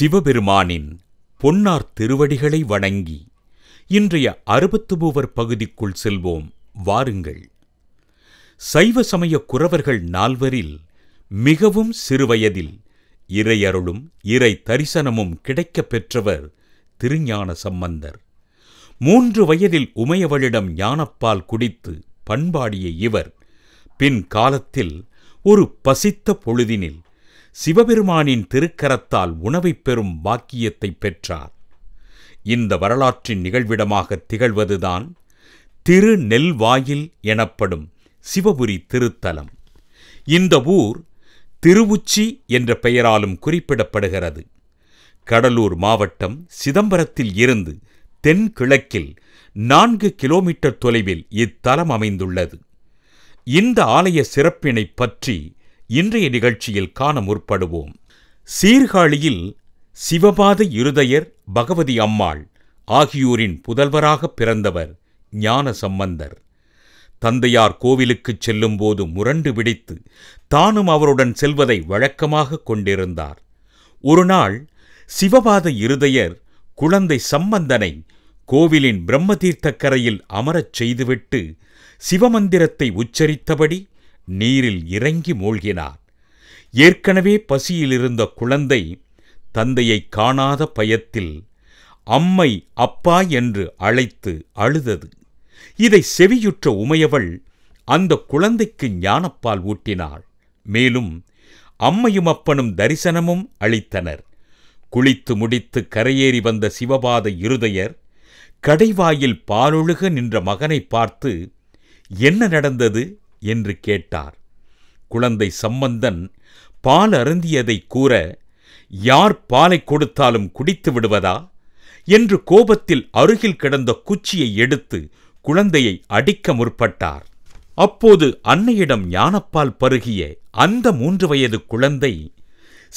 சிவபெருமானின் பொன்னார் திருவடிகளை வணங்கி இன்றைய அறுபத்து மூவர் பகுதிக்குள் செல்வோம் வாருங்கள் சைவ சமய குறவர்கள் நால்வரில் மிகவும் சிறுவயதில் இறையருளும் இறை தரிசனமும் கிடைக்கப் பெற்றவர் திருஞான சம்பந்தர் மூன்று வயதில் உமையவளிடம் ஞானப்பால் குடித்து பண்பாடிய இவர் பின் காலத்தில் ஒரு பசித்த பொழுதினில் சிவபெருமானின் திருக்கரத்தால் உணவைப் பெறும் பாக்கியத்தைப் பெற்றார் இந்த வரலாற்றின் நிகழ்விடமாக திகழ்வதுதான் திருநெல்வாயில் எனப்படும் சிவபுரி திருத்தலம் இந்த ஊர் திருவுச்சி என்ற பெயராலும் குறிப்பிடப்படுகிறது கடலூர் மாவட்டம் சிதம்பரத்தில் இருந்து தென்கிழக்கில் நான்கு கிலோமீட்டர் தொலைவில் இத்தலம் அமைந்துள்ளது இந்த ஆலய சிறப்பினை பற்றி இன்றைய நிகழ்ச்சியில் காண முற்படுவோம் சீர்காழியில் சிவபாத இருதயர் பகவதி அம்மாள் ஆகியோரின் புதல்வராக பிறந்தவர் ஞான சம்பந்தர் தந்தையார் கோவிலுக்குச் செல்லும்போது முரண்டு விடித்து தானும் அவருடன் செல்வதை வழக்கமாக கொண்டிருந்தார் ஒருநாள் சிவபாத இருதயர் குழந்தை சம்பந்தனை கோவிலின் பிரம்மதீர்த்தக்கரையில் அமரச் செய்துவிட்டு சிவமந்திரத்தை உச்சரித்தபடி நீரில் இறங்கி மூழ்கினான் ஏற்கனவே பசியிலிருந்த குழந்தை தந்தையை காணாத பயத்தில் அம்மை அப்பா என்று அழைத்து அழுதது இதை செவியுற்ற உமையவள் அந்த குழந்தைக்கு ஞானப்பால் ஊட்டினாள் மேலும் அம்மையும் அப்பனும் தரிசனமும் அளித்தனர் குளித்து முடித்து கரையேறி வந்த சிவபாத இருதயர் கடைவாயில் பாலொழுக நின்ற மகனை பார்த்து என்ன நடந்தது என்று கேட்டார் குழந்தை சம்பந்தன் பால் அருந்தியதை கூற யார் பாலை கொடுத்தாலும் குடித்து விடுவதா என்று கோபத்தில் அருகில் கிடந்த குச்சியை எடுத்து குழந்தையை அடிக்க முற்பட்டார் அப்போது அன்னையிடம் ஞானப்பால் பருகிய அந்த மூன்று வயது குழந்தை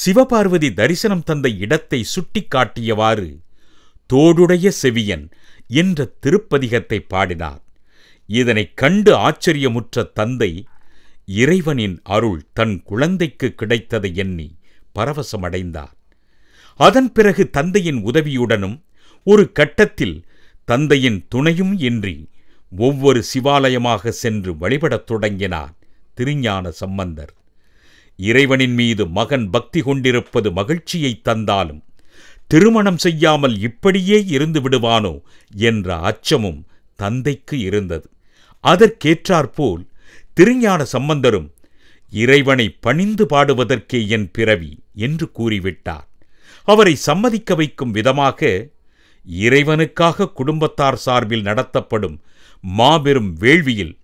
சிவபார்வதி தரிசனம் தந்த இடத்தை சுட்டிக்காட்டியவாறு தோடுடைய செவியன் என்ற திருப்பதிகத்தை பாடினார் இதனைக் கண்டு ஆச்சரியமுற்ற தந்தை இறைவனின் அருள் தன் குழந்தைக்கு கிடைத்ததை எண்ணி பரவசமடைந்தார் அதன் பிறகு தந்தையின் உதவியுடனும் ஒரு கட்டத்தில் தந்தையின் துணையும் இன்றி ஒவ்வொரு சிவாலயமாக சென்று வழிபடத் தொடங்கினார் திருஞான சம்பந்தர் இறைவனின் மீது மகன் பக்தி கொண்டிருப்பது மகிழ்ச்சியைத் தந்தாலும் திருமணம் செய்யாமல் இப்படியே இருந்து விடுவானோ என்ற அச்சமும் தந்தைக்கு இருந்தது அதற்கேற்றாற்போல் திருஞான சம்பந்தரும் இறைவனை பணிந்து பாடுவதற்கே என் பிறவி என்று கூறிவிட்டார் அவரை சம்மதிக்க வைக்கும் விதமாக இறைவனுக்காக குடும்பத்தார் சார்பில் நடத்தப்படும் மாபெரும் வேள்வியில்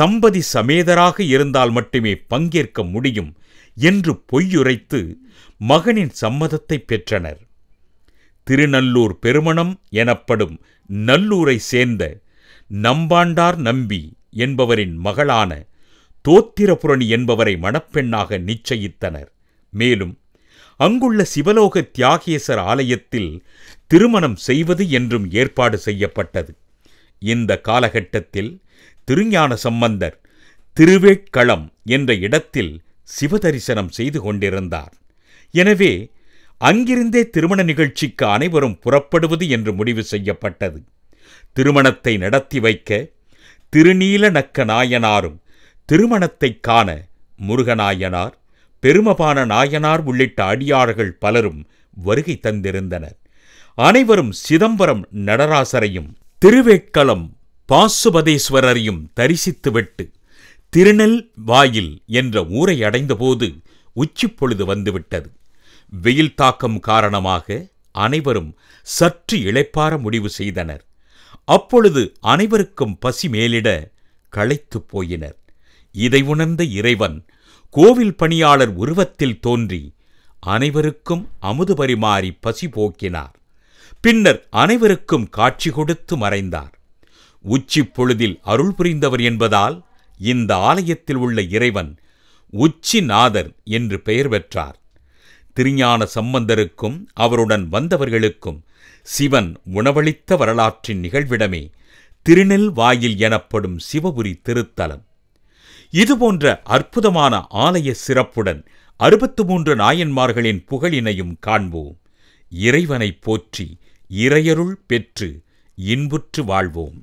தம்பதி சமேதராக இருந்தால் மட்டுமே பங்கேற்க முடியும் என்று பொய்யுரைத்து மகனின் சம்மதத்தை பெற்றனர் திருநல்லூர் பெருமணம் எனப்படும் நல்லூரை சேர்ந்த நம்பாண்டார் நம்பி என்பவரின் மகளான தோத்திரபுரணி என்பவரை மணப்பெண்ணாக நிச்சயித்தனர் மேலும் அங்குள்ள சிவலோக தியாகேசர் ஆலயத்தில் திருமணம் செய்வது என்றும் ஏற்பாடு செய்யப்பட்டது இந்த காலகட்டத்தில் திருஞான சம்பந்தர் திருவேட்களம் என்ற இடத்தில் சிவதரிசனம் செய்து கொண்டிருந்தார் எனவே அங்கிருந்தே திருமண நிகழ்ச்சிக்கு அனைவரும் புறப்படுவது என்று முடிவு செய்யப்பட்டது திருமணத்தை நடத்தி வைக்க திருநீல நக்க நாயனாரும் திருமணத்தைக் காண முருகநாயனார் பெருமபான நாயனார் உள்ளிட்ட அடியார்கள் பலரும் வருகை தந்திருந்தனர் அனைவரும் சிதம்பரம் நடராசரையும் திருவேட்களம் பாசுபதேஸ்வரரையும் தரிசித்துவிட்டு திருநெல் வாயில் என்ற ஊரை அடைந்தபோது உச்சிப்பொழுது வந்துவிட்டது வெயில் தாக்கம் காரணமாக அனைவரும் சற்று இளைப்பார முடிவு செய்தனர் அப்பொழுது அனைவருக்கும் பசி மேலிட களைத்துப் போயினர் இதை உணர்ந்த இறைவன் கோவில் பணியாளர் உருவத்தில் தோன்றி அனைவருக்கும் அமுது பரிமாறி பசி போக்கினார் பின்னர் அனைவருக்கும் காட்சி கொடுத்து மறைந்தார் உச்சி பொழுதில் அருள் புரிந்தவர் என்பதால் இந்த ஆலயத்தில் உள்ள இறைவன் உச்சி நாதர் என்று பெயர் பெற்றார் திருஞான சம்பந்தருக்கும் அவருடன் வந்தவர்களுக்கும் சிவன் உணவளித்த வரலாற்றின் நிகழ்விடமே திருநெல் வாயில் எனப்படும் சிவபுரி திருத்தலம் இதுபோன்ற அற்புதமான ஆலய சிறப்புடன் அறுபத்து மூன்று நாயன்மார்களின் புகழினையும் காண்போம் இறைவனைப் போற்றி இறையருள் பெற்று இன்புற்று வாழ்வோம்